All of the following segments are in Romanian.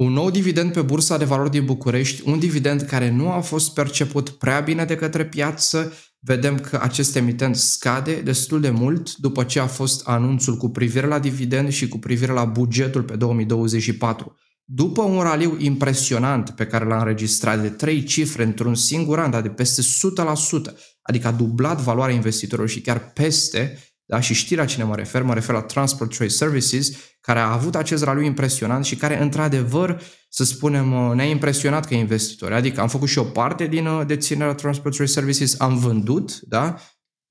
Un nou dividend pe Bursa de Valori din București, un dividend care nu a fost perceput prea bine de către piață, vedem că acest emitent scade destul de mult după ce a fost anunțul cu privire la dividend și cu privire la bugetul pe 2024. După un raliu impresionant pe care l-a înregistrat de trei cifre într-un singur an, dar de peste 100%, adică a dublat valoarea investitorilor și chiar peste, da? Și la cine mă refer, mă refer la Transport Choice Services, care a avut acest raliu impresionant și care, într-adevăr, să spunem, uh, ne-a impresionat ca investitori. Adică am făcut și o parte din uh, deținerea Transport Choice Services, am vândut, da?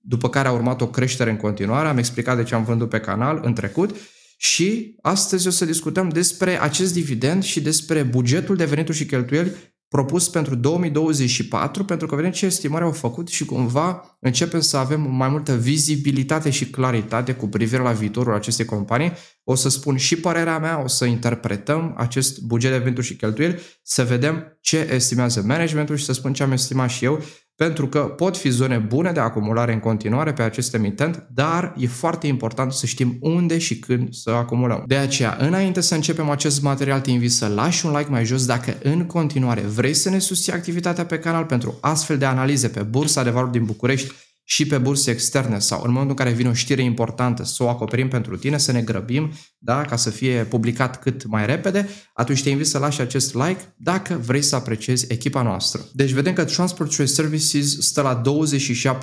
după care a urmat o creștere în continuare, am explicat de ce am vândut pe canal în trecut și astăzi o să discutăm despre acest dividend și despre bugetul de venituri și cheltuieli propus pentru 2024, pentru că vedem ce estimare au făcut și cumva începem să avem mai multă vizibilitate și claritate cu privire la viitorul acestei companii. O să spun și părerea mea, o să interpretăm acest buget de venituri și cheltuieli, să vedem ce estimează managementul și să spun ce am estimat și eu pentru că pot fi zone bune de acumulare în continuare pe acest emitent, dar e foarte important să știm unde și când să acumulăm. De aceea, înainte să începem acest material, te invit să lași un like mai jos dacă în continuare vrei să ne susții activitatea pe canal pentru astfel de analize pe Bursa de Valori din București și pe burse externe sau în momentul în care vine o știre importantă să o acoperim pentru tine, să ne grăbim, da, ca să fie publicat cât mai repede, atunci te invit să lași acest like dacă vrei să apreciezi echipa noastră. Deci vedem că Transport Trade Services stă la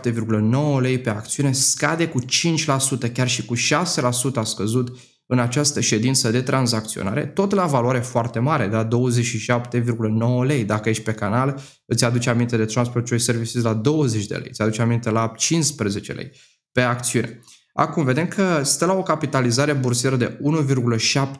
27,9 lei pe acțiune, scade cu 5%, chiar și cu 6% a scăzut în această ședință de tranzacționare, tot la valoare foarte mare, da? 27,9 lei. Dacă ești pe canal, îți aduce aminte de Transport Choice Services la 20 de lei, îți aduce aminte la 15 lei pe acțiune. Acum vedem că stă la o capitalizare bursieră de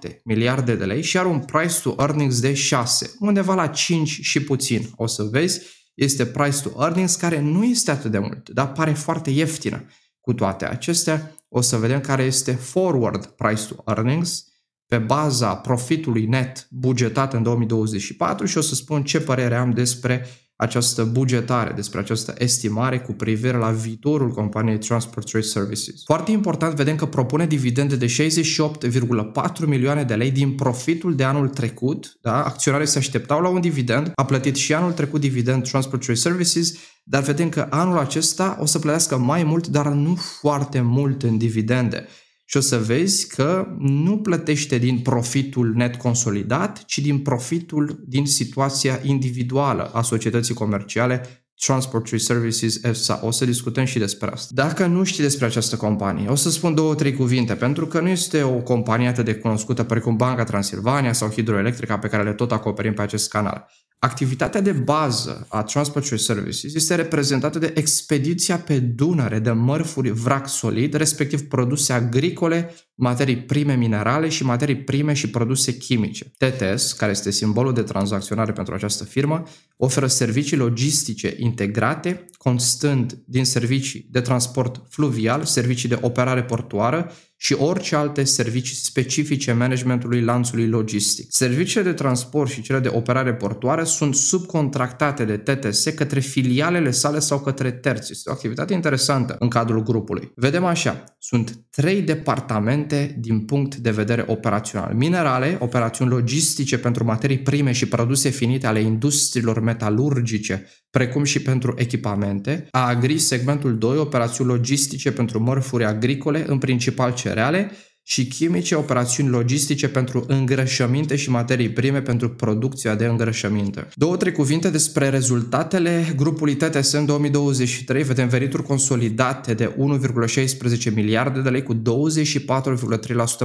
1,7 miliarde de lei și are un price to earnings de 6, undeva la 5 și puțin. O să vezi, este price to earnings care nu este atât de mult, dar pare foarte ieftină. Cu toate acestea, o să vedem care este forward price to earnings pe baza profitului net bugetat în 2024 și o să spun ce părere am despre această bugetare, despre această estimare cu privire la viitorul companiei Transport Trade Services. Foarte important, vedem că propune dividende de 68,4 milioane de lei din profitul de anul trecut. Da? Acționarii se așteptau la un dividend, a plătit și anul trecut dividend Transport Trade Services, dar vedem că anul acesta o să plătească mai mult, dar nu foarte mult în dividende și o să vezi că nu plătește din profitul net consolidat, ci din profitul din situația individuală a societății comerciale Transport Tree Services EFSA. O să discutăm și despre asta. Dacă nu știi despre această companie, o să spun două, trei cuvinte, pentru că nu este o companie atât de cunoscută precum Banca Transilvania sau Hidroelectrica pe care le tot acoperim pe acest canal. Activitatea de bază a Transport Services este reprezentată de expediția pe Dunăre de mărfuri vrac solid, respectiv produse agricole, materii prime minerale și materii prime și produse chimice. TTS, care este simbolul de tranzacționare pentru această firmă, oferă servicii logistice integrate, constând din servicii de transport fluvial, servicii de operare portoară și orice alte servicii specifice managementului lanțului logistic. Serviciile de transport și cele de operare portoare sunt subcontractate de TTS către filialele sale sau către terți. Este o activitate interesantă în cadrul grupului. Vedem așa, sunt trei departamente din punct de vedere operațional. Minerale, operațiuni logistice pentru materii prime și produse finite ale industriilor metalurgice precum și pentru echipamente. A agri segmentul 2 operațiuni logistice pentru mărfuri agricole, în principal cereale, și chimice operațiuni logistice pentru îngrășăminte și materii prime pentru producția de îngrășăminte. Două, trei cuvinte despre rezultatele grupului TTS în 2023. Vedem venituri consolidate de 1,16 miliarde de lei cu 24,3%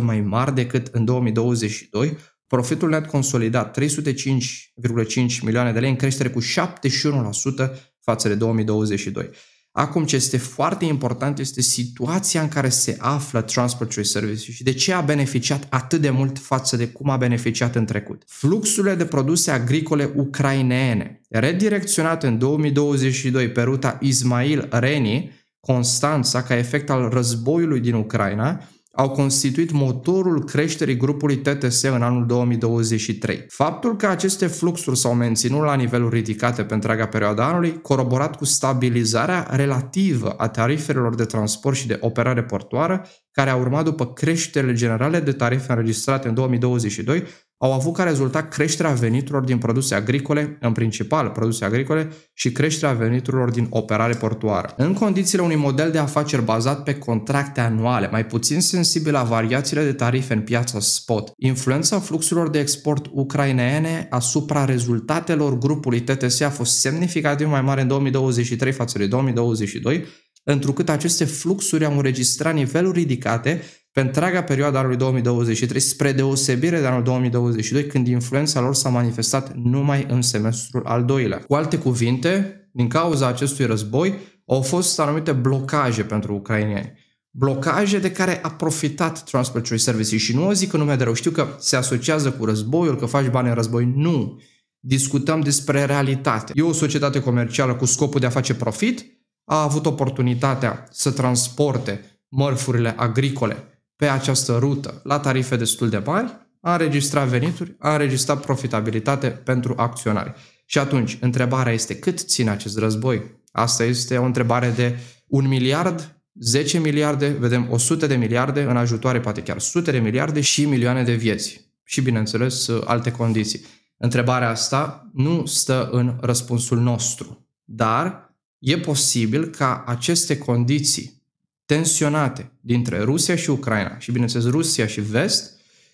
mai mari decât în 2022, Profitul net consolidat 305,5 milioane de lei în creștere cu 71% față de 2022. Acum, ce este foarte important este situația în care se află Transport Trade Services și de ce a beneficiat atât de mult față de cum a beneficiat în trecut. Fluxurile de produse agricole ucraineene, redirecționate în 2022 pe ruta Ismail-Reni, Constanța, ca efect al războiului din Ucraina, au constituit motorul creșterii grupului TTS în anul 2023. Faptul că aceste fluxuri s-au menținut la niveluri ridicate pe întreaga perioadă anului, coroborat cu stabilizarea relativă a tarifelor de transport și de operare portoară, care a urmat după creșterile generale de tarife înregistrate în 2022, au avut ca rezultat creșterea veniturilor din produse agricole, în principal produse agricole, și creșterea veniturilor din operare portoară. În condițiile unui model de afaceri bazat pe contracte anuale, mai puțin sensibil la variațiile de tarife în piața spot, influența fluxurilor de export ucrainene asupra rezultatelor grupului TTS a fost semnificativ mai mare în 2023 față de 2022, întrucât aceste fluxuri au înregistrat niveluri ridicate pe întreaga perioadă anului 2023, spre deosebire de anul 2022, când influența lor s-a manifestat numai în semestrul al doilea. Cu alte cuvinte, din cauza acestui război, au fost anumite blocaje pentru ucrainieni. Blocaje de care a profitat Transport Services și nu o zic în nume de rău. Știu că se asociază cu războiul, că faci bani în război. Nu! Discutăm despre realitate. E o societate comercială cu scopul de a face profit a avut oportunitatea să transporte mărfurile agricole pe această rută la tarife destul de mari, a înregistrat venituri, a înregistrat profitabilitate pentru acționari. Și atunci, întrebarea este cât ține acest război? Asta este o întrebare de un miliard 10 miliarde, vedem 100 de miliarde în ajutoare, poate chiar sute de miliarde și milioane de vieți. Și, bineînțeles, alte condiții. Întrebarea asta nu stă în răspunsul nostru, dar e posibil ca aceste condiții tensionate dintre Rusia și Ucraina și, bineînțeles, Rusia și Vest,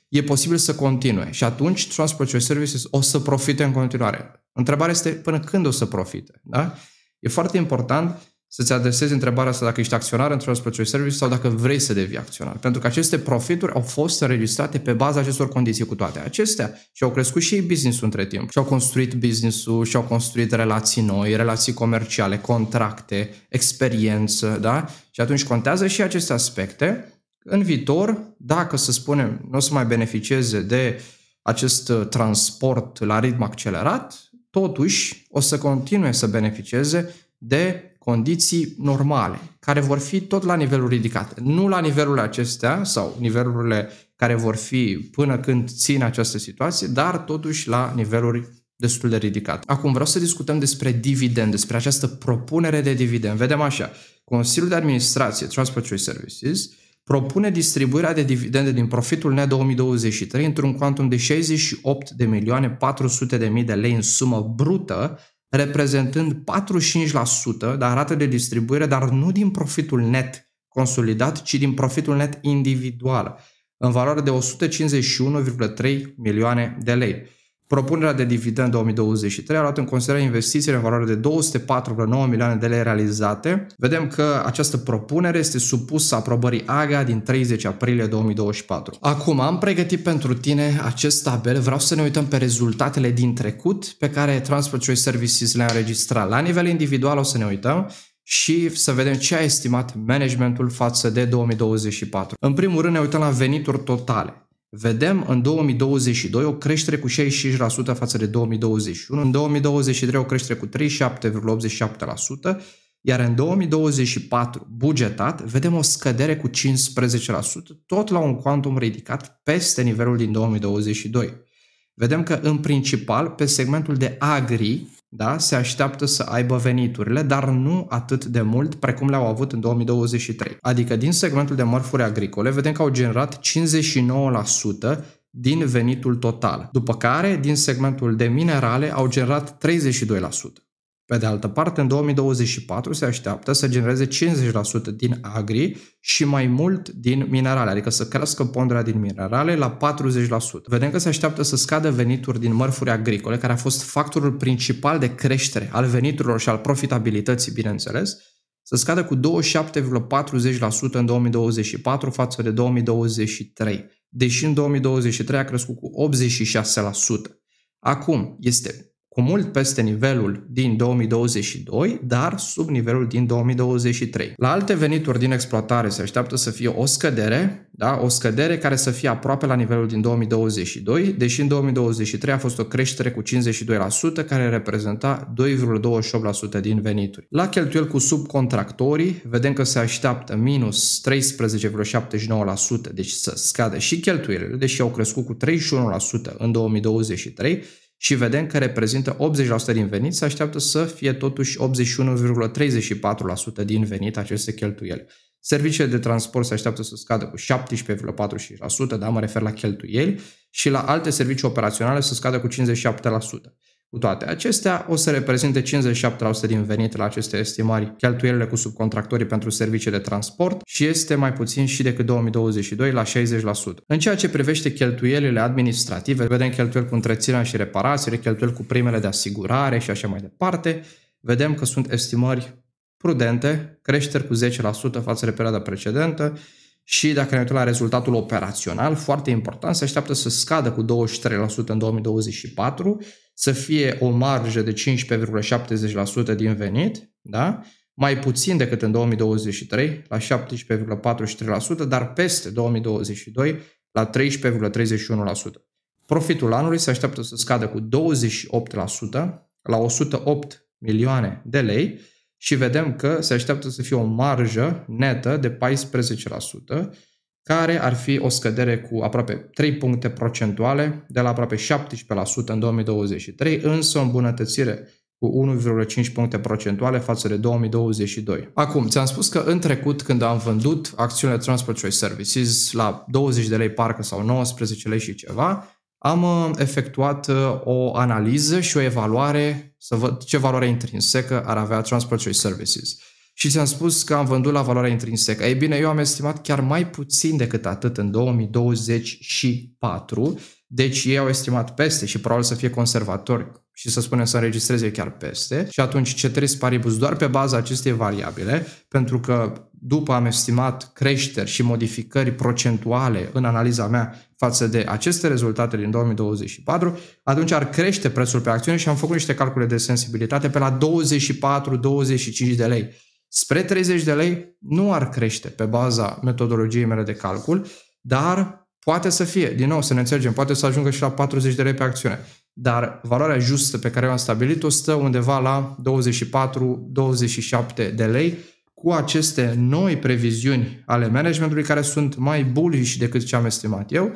e posibil să continue. Și atunci Transport Share Services o să profite în continuare. Întrebarea este până când o să profite. Da? E foarte important să-ți adresezi întrebarea asta dacă ești acționar într-un special service sau dacă vrei să devii acționar. Pentru că aceste profituri au fost înregistrate pe baza acestor condiții cu toate acestea și au crescut și ei business-ul între timp. Și au construit business-ul, și au construit relații noi, relații comerciale, contracte, experiență, da? Și atunci contează și aceste aspecte. În viitor, dacă să spunem, nu o să mai beneficieze de acest uh, transport la ritm accelerat, totuși o să continue să beneficieze de condiții normale, care vor fi tot la nivelul ridicat, Nu la nivelurile acestea sau nivelurile care vor fi până când țin această situație, dar totuși la niveluri destul de ridicate. Acum vreau să discutăm despre dividend, despre această propunere de dividend. Vedem așa, Consiliul de Administrație Transport Services propune distribuirea de dividende din profitul net 2023 într-un quantum de 68 de milioane 400 de mii de lei în sumă brută reprezentând 45%, dar rată de distribuire, dar nu din profitul net consolidat, ci din profitul net individual, în valoare de 151,3 milioane de lei. Propunerea de dividend 2023 a luat în considerare investițiile în valoare de 204,9 milioane de lei realizate. Vedem că această propunere este supusă aprobării AGA din 30 aprilie 2024. Acum am pregătit pentru tine acest tabel. Vreau să ne uităm pe rezultatele din trecut pe care Transport Choice Services le-a înregistrat. La nivel individual o să ne uităm și să vedem ce a estimat managementul față de 2024. În primul rând ne uităm la venituri totale vedem în 2022 o creștere cu 65% față de 2021, în 2023 o creștere cu 37,87%, iar în 2024, bugetat, vedem o scădere cu 15%, tot la un quantum ridicat peste nivelul din 2022. Vedem că, în principal, pe segmentul de agri, da? se așteaptă să aibă veniturile, dar nu atât de mult precum le-au avut în 2023. Adică din segmentul de mărfuri agricole vedem că au generat 59% din venitul total, după care din segmentul de minerale au generat 32%. Pe de altă parte, în 2024 se așteaptă să genereze 50% din agri și mai mult din minerale, adică să crească ponderea din minerale la 40%. Vedem că se așteaptă să scadă venituri din mărfuri agricole, care a fost factorul principal de creștere al veniturilor și al profitabilității, bineînțeles, să scadă cu 27,40% în 2024 față de 2023, deși în 2023 a crescut cu 86%. Acum, este cu mult peste nivelul din 2022, dar sub nivelul din 2023. La alte venituri din exploatare se așteaptă să fie o scădere, da? o scădere care să fie aproape la nivelul din 2022, deși în 2023 a fost o creștere cu 52%, care reprezenta 2,28% din venituri. La cheltuieli cu subcontractorii, vedem că se așteaptă minus 13,79%, deci să scadă și cheltuielile, deși au crescut cu 31% în 2023, și vedem că reprezintă 80% din venit, se așteaptă să fie totuși 81,34% din venit aceste cheltuieli. Serviciile de transport se așteaptă să scadă cu 17,45%, da, mă refer la cheltuieli, și la alte servicii operaționale să scadă cu 57%. Cu toate acestea, o să reprezinte 57% din venit la aceste estimări cheltuielile cu subcontractorii pentru servicii de transport și este mai puțin și decât 2022 la 60%. În ceea ce privește cheltuielile administrative, vedem cheltuieli cu întreținerea și reparațiile, cheltuieli cu primele de asigurare și așa mai departe, vedem că sunt estimări prudente, creșteri cu 10% față de perioada precedentă, și dacă ne uităm la rezultatul operațional, foarte important, se așteaptă să scadă cu 23% în 2024 să fie o marjă de 15,70% din venit, da? mai puțin decât în 2023, la 17,43%, dar peste 2022, la 13,31%. Profitul anului se așteaptă să scadă cu 28% la 108 milioane de lei și vedem că se așteaptă să fie o marjă netă de 14%, care ar fi o scădere cu aproape 3 puncte procentuale, de la aproape 17% în 2023, însă o îmbunătățire cu 1,5 puncte procentuale față de 2022. Acum, ți-am spus că în trecut, când am vândut acțiunile Transport Choice Services la 20 de lei parcă sau 19 lei și ceva, am uh, efectuat uh, o analiză și o evaluare să văd ce valoare intrinsecă ar avea Transport Choice Services și ți-am spus că am vândut la valoarea intrinsecă. Ei bine, eu am estimat chiar mai puțin decât atât în 2024, deci ei au estimat peste și probabil să fie conservatori și să spunem să înregistreze chiar peste și atunci ce trebuie paribus doar pe baza acestei variabile, pentru că după am estimat creșteri și modificări procentuale în analiza mea față de aceste rezultate din 2024, atunci ar crește prețul pe acțiune și am făcut niște calcule de sensibilitate pe la 24-25 de lei spre 30 de lei nu ar crește pe baza metodologiei mele de calcul, dar poate să fie, din nou să ne înțelegem, poate să ajungă și la 40 de lei pe acțiune, dar valoarea justă pe care o am stabilit-o stă undeva la 24-27 de lei cu aceste noi previziuni ale managementului care sunt mai bullish decât ce am estimat eu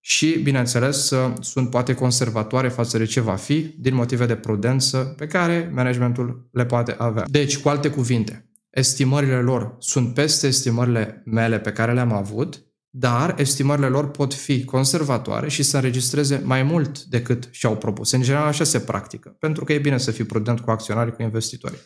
și, bineînțeles, sunt poate conservatoare față de ce va fi din motive de prudență pe care managementul le poate avea. Deci, cu alte cuvinte, estimările lor sunt peste estimările mele pe care le-am avut, dar estimările lor pot fi conservatoare și să înregistreze mai mult decât și-au propus. În general așa se practică, pentru că e bine să fii prudent cu acționarii, cu investitorii.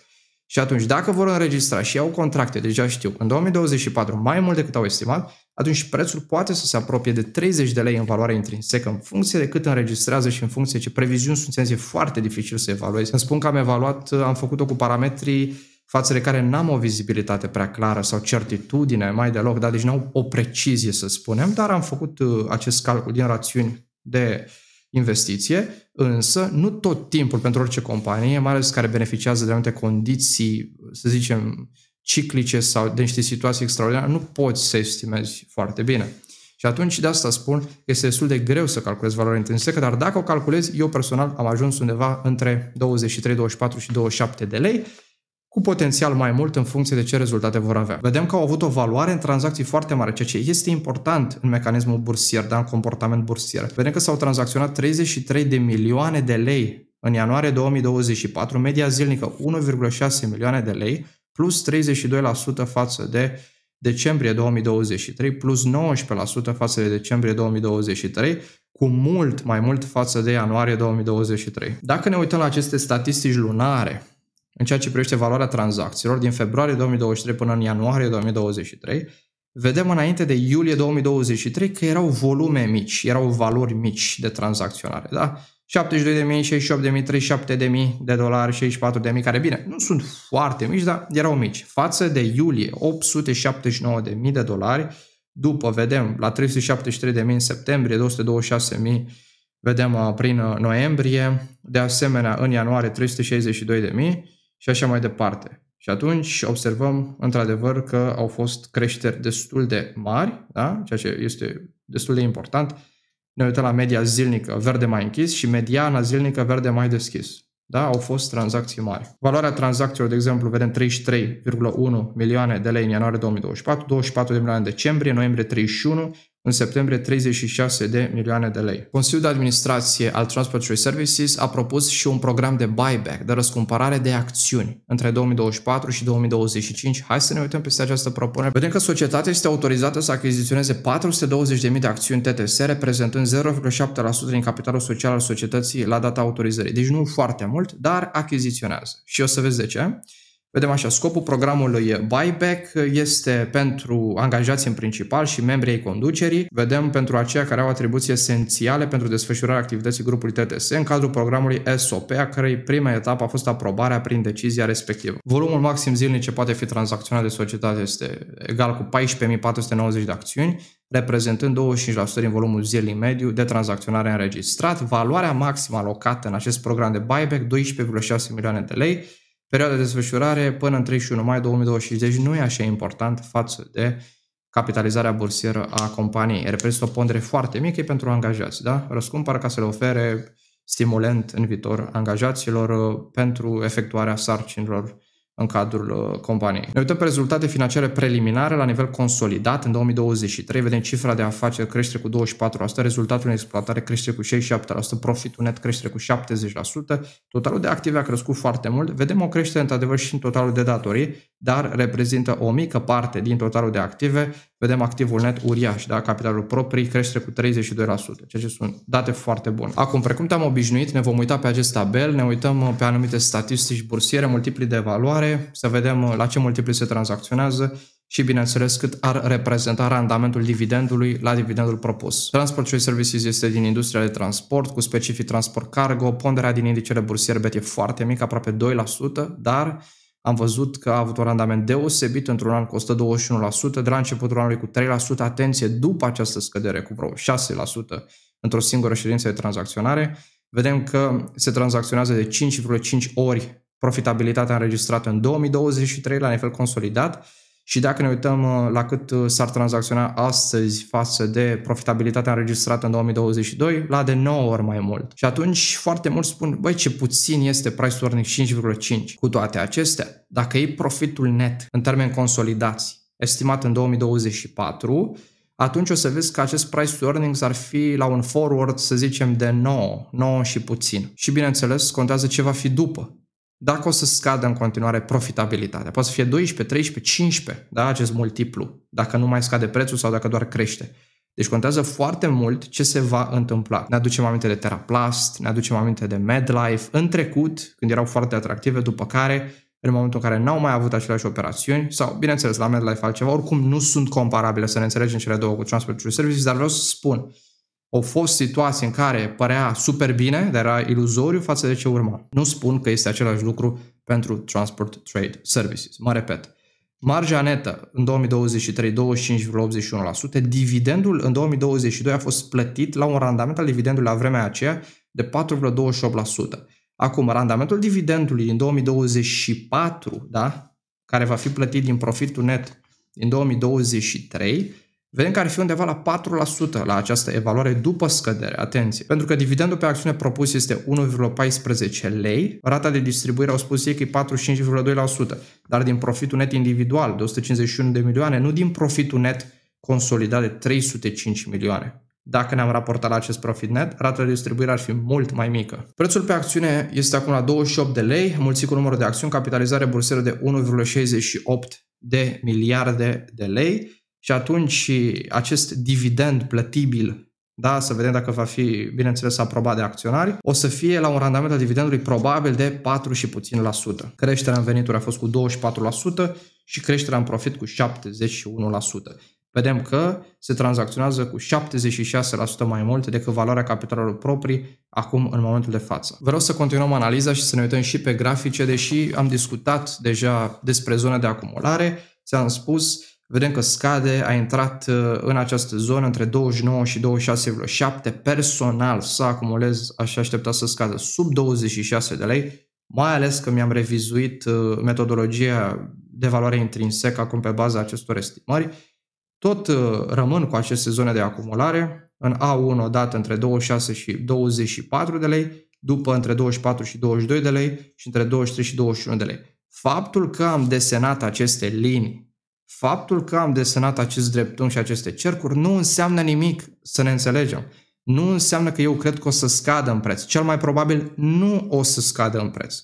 Și atunci, dacă vor înregistra și au contracte, deja știu, în 2024 mai mult decât au estimat, atunci prețul poate să se apropie de 30 de lei în valoare intrinsecă, în funcție de cât înregistrează și în funcție ce previziuni sunt, e foarte dificil să evaluezi. Îmi spun că am evaluat, am făcut-o cu parametrii față de care n-am o vizibilitate prea clară sau certitudine mai deloc, dar deci n-au o precizie să spunem, dar am făcut uh, acest calcul din rațiuni de investiție, însă nu tot timpul pentru orice companie, mai ales care beneficiază de anumite condiții, să zicem, ciclice sau de niște situații extraordinare, nu poți să estimezi foarte bine. Și atunci de asta spun că este destul de greu să calculezi valoarea intrinsecă, dar dacă o calculezi, eu personal am ajuns undeva între 23, 24 și 27 de lei, cu potențial mai mult în funcție de ce rezultate vor avea. Vedem că au avut o valoare în tranzacții foarte mare, ceea ce este important în mecanismul bursier, dar în comportament bursier. Vedem că s-au tranzacționat 33 de milioane de lei în ianuarie 2024, media zilnică 1,6 milioane de lei, plus 32% față de decembrie 2023, plus 19% față de decembrie 2023, cu mult mai mult față de ianuarie 2023. Dacă ne uităm la aceste statistici lunare, în ceea ce privește valoarea tranzacțiilor din februarie 2023 până în ianuarie 2023, vedem înainte de iulie 2023 că erau volume mici, erau valori mici de tranzacționare, da? 72.000, 68.000, 37.000 de dolari, 64.000, care bine, nu sunt foarte mici, dar erau mici. Față de iulie, 879.000 de dolari, după vedem la 373.000 în septembrie, 226.000 vedem uh, prin uh, noiembrie, de asemenea în ianuarie 362.000, și așa mai departe. Și atunci observăm, într-adevăr, că au fost creșteri destul de mari, da? ceea ce este destul de important. Ne uităm la media zilnică verde mai închis și mediana zilnică verde mai deschis. Da? Au fost tranzacții mari. Valoarea tranzacțiilor, de exemplu, vedem 33,1 milioane de lei în ianuarie 2024, 24 de milioane în decembrie, noiembrie 31 în septembrie 36 de milioane de lei. Consiliul de Administrație al Transportului Services a propus și un program de buyback, de răscumpărare de acțiuni între 2024 și 2025. Hai să ne uităm peste această propunere. Vedem că societatea este autorizată să achiziționeze 420.000 de acțiuni TTS, reprezentând 0,7% din capitalul social al societății la data autorizării. Deci nu foarte mult, dar achiziționează. Și o să vezi de ce. Vedem așa, scopul programului buyback este pentru angajații în principal și membrii ai conducerii. Vedem pentru aceia care au atribuții esențiale pentru desfășurarea activității grupului TTS în cadrul programului SOP, a cărei prima etapă a fost aprobarea prin decizia respectivă. Volumul maxim zilnic ce poate fi tranzacționat de societate este egal cu 14.490 de acțiuni, reprezentând 25% din volumul zilnic mediu de tranzacționare înregistrat. Valoarea maximă alocată în acest program de buyback, 12,6 milioane de lei, Perioada de desfășurare până în 31 mai 2020 deci nu e așa important față de capitalizarea bursieră a companiei. Reprezintă o pondere foarte mică pentru angajați, da? Răscumpără ca să le ofere stimulent în viitor angajaților uh, pentru efectuarea sarcinilor în cadrul uh, companiei. Ne uităm pe rezultate financiare preliminare la nivel consolidat în 2023, vedem cifra de afaceri crește cu 24%, rezultatul în exploatare crește cu 67%, profitul net crește cu 70%, totalul de active a crescut foarte mult, vedem o creștere într-adevăr și în totalul de datorii, dar reprezintă o mică parte din totalul de active. Vedem activul net uriaș, da? capitalul proprii crește cu 32%, ceea ce sunt date foarte bune. Acum, precum te-am obișnuit, ne vom uita pe acest tabel, ne uităm uh, pe anumite statistici bursiere, multipli de valoare, să vedem uh, la ce multipli se tranzacționează și, bineînțeles, cât ar reprezenta randamentul dividendului la dividendul propus. Transport Choice Services este din industria de transport, cu specific transport cargo, ponderea din indicele bursier BET e foarte mică, aproape 2%, dar am văzut că a avut un randament deosebit într-un an cu 121%, de la începutul anului cu 3%, atenție, după această scădere cu vreo 6% într-o singură ședință de tranzacționare, vedem că se tranzacționează de 5,5 ori profitabilitatea înregistrată în 2023 la nivel consolidat și dacă ne uităm uh, la cât uh, s-ar tranzacționa astăzi față de profitabilitatea înregistrată în 2022, la de 9 ori mai mult. Și atunci foarte mulți spun, băi, ce puțin este price earning 5,5. Cu toate acestea, dacă iei profitul net în termeni consolidați, estimat în 2024, atunci o să vezi că acest price to earnings ar fi la un forward, să zicem, de 9, 9 și puțin. Și bineînțeles, contează ce va fi după dacă o să scadă în continuare profitabilitatea. Poate să fie 12, 13, 15, da, acest multiplu, dacă nu mai scade prețul sau dacă doar crește. Deci contează foarte mult ce se va întâmpla. Ne aducem aminte de Teraplast, ne aducem aminte de MedLife în trecut, când erau foarte atractive, după care în momentul în care n-au mai avut aceleași operațiuni, sau, bineînțeles, la MedLife altceva, oricum nu sunt comparabile, să ne înțelegem cele două cu Transport Services, dar vreau să spun, au fost situații în care părea super bine, dar era iluzoriu față de ce urma. Nu spun că este același lucru pentru Transport Trade Services. Mă repet. Marja netă în 2023 25,81%, dividendul în 2022 a fost plătit la un randament al dividendului la vremea aceea de 4,28%. Acum, randamentul dividendului în 2024, da, care va fi plătit din profitul net din 2023, vedem că ar fi undeva la 4% la această evaluare după scădere, atenție. Pentru că dividendul pe acțiune propus este 1,14 lei, rata de distribuire au spus ei că e 45,2%, dar din profitul net individual de 151 de milioane, nu din profitul net consolidat de 305 milioane. Dacă ne-am raportat la acest profit net, rata de distribuire ar fi mult mai mică. Prețul pe acțiune este acum la 28 de lei, mulțit cu numărul de acțiuni, capitalizare bursieră de 1,68 de miliarde de lei, și atunci acest dividend plătibil da, să vedem dacă va fi, bineînțeles, aprobat de acționari, o să fie la un randament al dividendului probabil de 4 și puțin la sută. Creșterea în venituri a fost cu 24% și creșterea în profit cu 71%. Vedem că se tranzacționează cu 76% mai mult decât valoarea capitalului proprii acum în momentul de față. Vreau să continuăm analiza și să ne uităm și pe grafice, deși am discutat deja despre zona de acumulare, ți-am spus, vedem că scade, a intrat uh, în această zonă între 29 și 26,7, personal să acumulez, aș aștepta să scadă sub 26 de lei, mai ales că mi-am revizuit uh, metodologia de valoare intrinsecă acum pe baza acestor estimări, tot uh, rămân cu aceste zone de acumulare, în A1 dată între 26 și 24 de lei, după între 24 și 22 de lei și între 23 și 21 de lei. Faptul că am desenat aceste linii Faptul că am desenat acest dreptunghi și aceste cercuri nu înseamnă nimic, să ne înțelegem. Nu înseamnă că eu cred că o să scadă în preț. Cel mai probabil nu o să scadă în preț.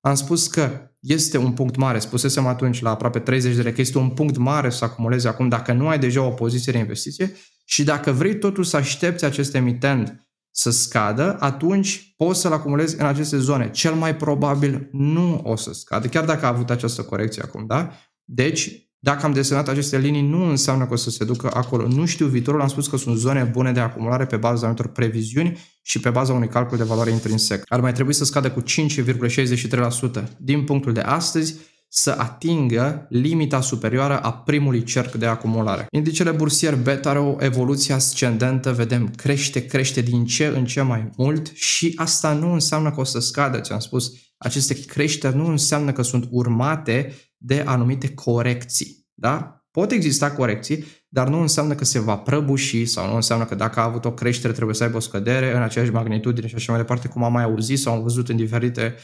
Am spus că este un punct mare, spusesem atunci la aproape 30 de lei, că este un punct mare să acumulezi acum dacă nu ai deja o poziție de investiție și dacă vrei totuși să aștepți acest emitent să scadă, atunci poți să-l acumulezi în aceste zone. Cel mai probabil nu o să scadă, chiar dacă a avut această corecție acum, da? Deci, dacă am desenat aceste linii, nu înseamnă că o să se ducă acolo. Nu știu viitorul, am spus că sunt zone bune de acumulare pe baza anumitor previziuni și pe baza unui calcul de valoare intrinsec. Ar mai trebui să scadă cu 5,63% din punctul de astăzi să atingă limita superioară a primului cerc de acumulare. Indicele bursier beta are o evoluție ascendentă, vedem, crește, crește din ce în ce mai mult și asta nu înseamnă că o să scadă, ți-am spus. Aceste creșteri nu înseamnă că sunt urmate de anumite corecții. Da? Pot exista corecții, dar nu înseamnă că se va prăbuși sau nu înseamnă că dacă a avut o creștere trebuie să aibă o scădere în aceeași magnitudine și așa mai departe, cum am mai auzit sau am văzut în diferite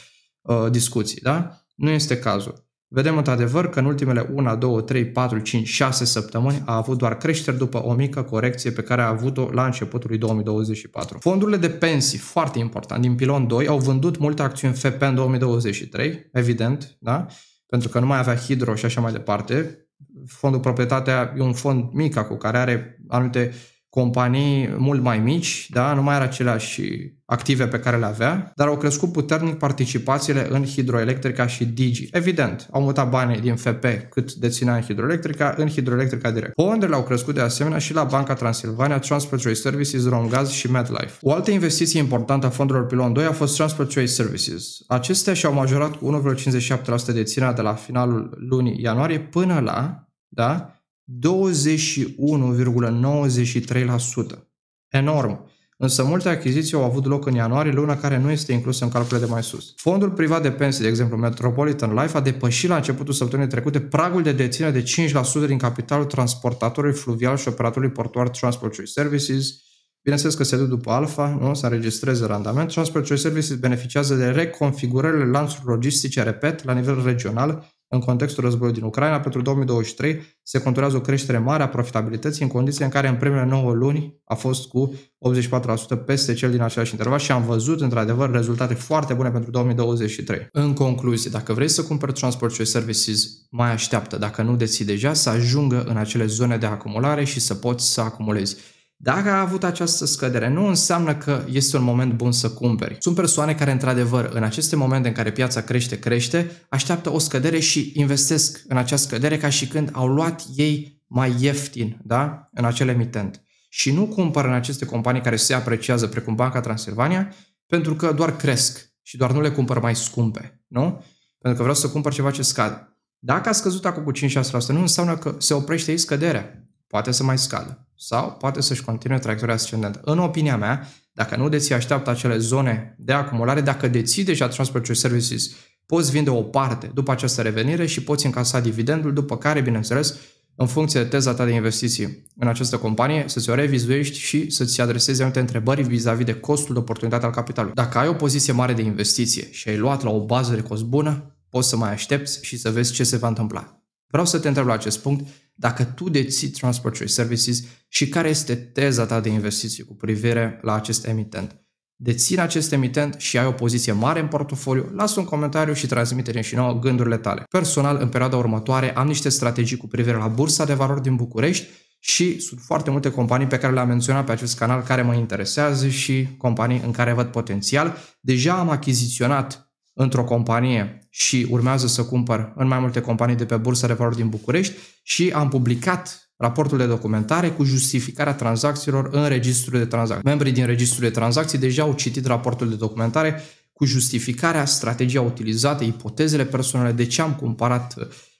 uh, discuții. Da? Nu este cazul. Vedem într-adevăr că în ultimele 1, 2, 3, 4, 5, 6 săptămâni a avut doar creșteri după o mică corecție pe care a avut-o la începutul lui 2024. Fondurile de pensii, foarte important, din pilon 2, au vândut multe acțiuni FP în 2023, evident, da? pentru că nu mai avea hidro și așa mai departe. Fondul proprietatea e un fond mic cu care are anumite uh, companii mult mai mici, da? nu mai are aceleași active pe care le avea, dar au crescut puternic participațiile în Hidroelectrica și Digi. Evident, au mutat banii din FP cât deținea în Hidroelectrica, în Hidroelectrica direct. Ponderele au crescut de asemenea și la Banca Transilvania, Transport Trade Services, Romgaz și MedLife. O altă investiție importantă a fondurilor pilon 2 a fost Transport Trade Services. Acestea și-au majorat cu 1,57% deținerea de la finalul lunii ianuarie până la, da, 21,93%. Enorm! Însă multe achiziții au avut loc în ianuarie, luna care nu este inclusă în calculele de mai sus. Fondul privat de pensii, de exemplu Metropolitan Life, a depășit la începutul săptămânii trecute pragul de deținere de 5% din capitalul transportatorului fluvial și operatorului portuar Transport Choice Services. Bineînțeles că se duc după alfa, nu? Să înregistreze randament. Transport Choice Services beneficiază de reconfigurările lanțurilor logistice, repet, la nivel regional, în contextul războiului din Ucraina, pentru 2023 se conturează o creștere mare a profitabilității în condiții în care în primele 9 luni a fost cu 84% peste cel din același interval și am văzut, într-adevăr, rezultate foarte bune pentru 2023. În concluzie, dacă vrei să cumperi Transport și Services, mai așteaptă, dacă nu deții deja, să ajungă în acele zone de acumulare și să poți să acumulezi. Dacă a avut această scădere, nu înseamnă că este un moment bun să cumperi. Sunt persoane care, într-adevăr, în aceste momente în care piața crește, crește, așteaptă o scădere și investesc în această scădere ca și când au luat ei mai ieftin, da? În acel emitent. Și nu cumpără în aceste companii care se apreciază, precum Banca Transilvania, pentru că doar cresc și doar nu le cumpăr mai scumpe, nu? Pentru că vreau să cumpăr ceva ce scade. Dacă a scăzut acum cu 5-6%, nu înseamnă că se oprește ei scăderea. Poate să mai scadă sau poate să-și continue traiectoria ascendentă. În opinia mea, dacă nu deții așteaptă acele zone de acumulare, dacă deții deja Transport Services, poți vinde o parte după această revenire și poți încasa dividendul, după care, bineînțeles, în funcție de teza ta de investiții în această companie, să-ți o revizuiești și să-ți adresezi anumite întrebări vis-a-vis de costul de oportunitate al capitalului. Dacă ai o poziție mare de investiție și ai luat la o bază de cost bună, poți să mai aștepți și să vezi ce se va întâmpla. Vreau să te întreb la acest punct, dacă tu deții Transport Choice Services și care este teza ta de investiții cu privire la acest emitent. Dețin acest emitent și ai o poziție mare în portofoliu, lasă un comentariu și transmite-ne și nouă gândurile tale. Personal, în perioada următoare am niște strategii cu privire la bursa de valori din București și sunt foarte multe companii pe care le-am menționat pe acest canal care mă interesează și companii în care văd potențial. Deja am achiziționat într-o companie și urmează să cumpăr în mai multe companii de pe Bursa de Valori din București și am publicat raportul de documentare cu justificarea tranzacțiilor în registrul de tranzacții. Membrii din registrul de tranzacții deja au citit raportul de documentare cu justificarea, strategia utilizată, ipotezele personale, de ce am cumpărat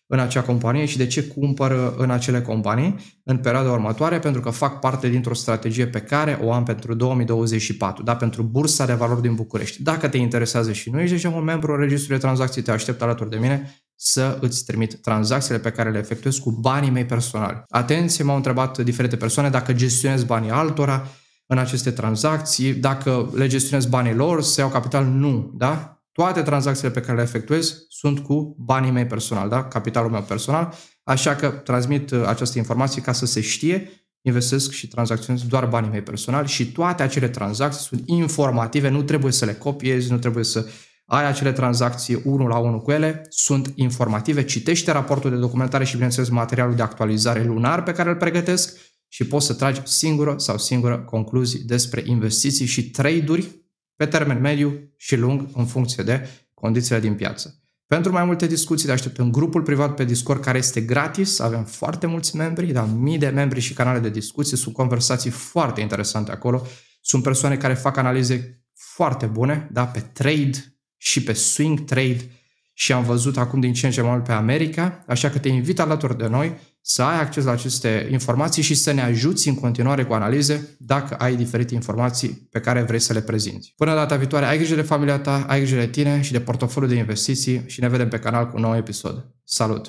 în acea companie și de ce cumpără în acele companii în perioada următoare, pentru că fac parte dintr-o strategie pe care o am pentru 2024, da, pentru Bursa de Valori din București. Dacă te interesează și nu ești deja un membru în registrul de tranzacții, te aștept alături de mine să îți trimit tranzacțiile pe care le efectuez cu banii mei personali. Atenție, m-au întrebat diferite persoane dacă gestionez banii altora în aceste tranzacții, dacă le gestionez banii lor, să iau capital, nu, da? toate tranzacțiile pe care le efectuez sunt cu banii mei personal, da? capitalul meu personal, așa că transmit uh, această informație ca să se știe, investesc și tranzacționez doar banii mei personal și toate acele tranzacții sunt informative, nu trebuie să le copiezi, nu trebuie să ai acele tranzacții unul la unul cu ele, sunt informative, citește raportul de documentare și, bineînțeles, materialul de actualizare lunar pe care îl pregătesc și poți să tragi singură sau singură concluzii despre investiții și trade-uri pe termen mediu și lung în funcție de condițiile din piață. Pentru mai multe discuții, așteptăm grupul privat pe Discord care este gratis, avem foarte mulți membri, dar mii de membri și canale de discuții, sunt conversații foarte interesante acolo, sunt persoane care fac analize foarte bune, da, pe trade și pe swing trade, și am văzut acum din ce în ce mai mult pe America, așa că te invit alături de noi să ai acces la aceste informații și să ne ajuți în continuare cu analize dacă ai diferite informații pe care vrei să le prezinți. Până data viitoare, ai grijă de familia ta, ai grijă de tine și de portofoliul de investiții și ne vedem pe canal cu un nou episod. Salut!